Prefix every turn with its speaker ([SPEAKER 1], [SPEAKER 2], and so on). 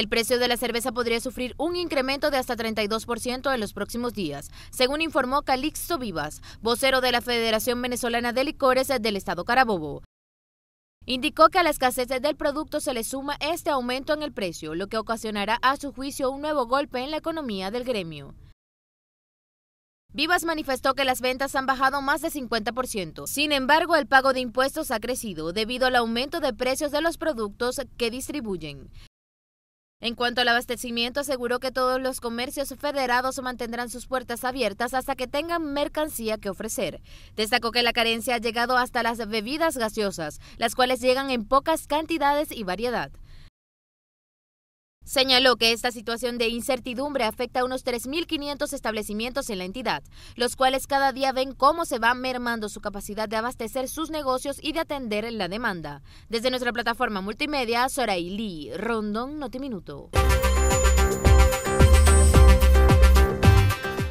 [SPEAKER 1] El precio de la cerveza podría sufrir un incremento de hasta 32% en los próximos días, según informó Calixto Vivas, vocero de la Federación Venezolana de Licores del Estado Carabobo. Indicó que a la escasez del producto se le suma este aumento en el precio, lo que ocasionará a su juicio un nuevo golpe en la economía del gremio. Vivas manifestó que las ventas han bajado más de 50%. Sin embargo, el pago de impuestos ha crecido debido al aumento de precios de los productos que distribuyen. En cuanto al abastecimiento, aseguró que todos los comercios federados mantendrán sus puertas abiertas hasta que tengan mercancía que ofrecer. Destacó que la carencia ha llegado hasta las bebidas gaseosas, las cuales llegan en pocas cantidades y variedad. Señaló que esta situación de incertidumbre afecta a unos 3.500 establecimientos en la entidad, los cuales cada día ven cómo se va mermando su capacidad de abastecer sus negocios y de atender la demanda. Desde nuestra plataforma multimedia, Soraili Rondón Notiminuto.